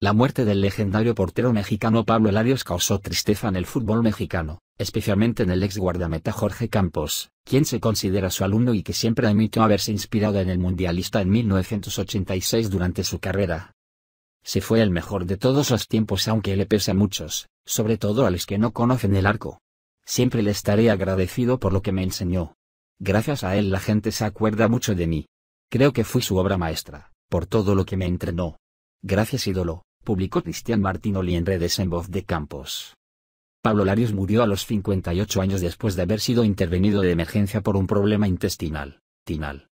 La muerte del legendario portero mexicano Pablo Larios causó tristeza en el fútbol mexicano, especialmente en el ex guardameta Jorge Campos, quien se considera su alumno y que siempre admitió haberse inspirado en el mundialista en 1986 durante su carrera. Se fue el mejor de todos los tiempos aunque le pesa a muchos, sobre todo a los que no conocen el arco. Siempre le estaré agradecido por lo que me enseñó. Gracias a él la gente se acuerda mucho de mí. Creo que fui su obra maestra, por todo lo que me entrenó. Gracias ídolo publicó Cristian Oli en redes en voz de Campos. Pablo Larios murió a los 58 años después de haber sido intervenido de emergencia por un problema intestinal. Tinal.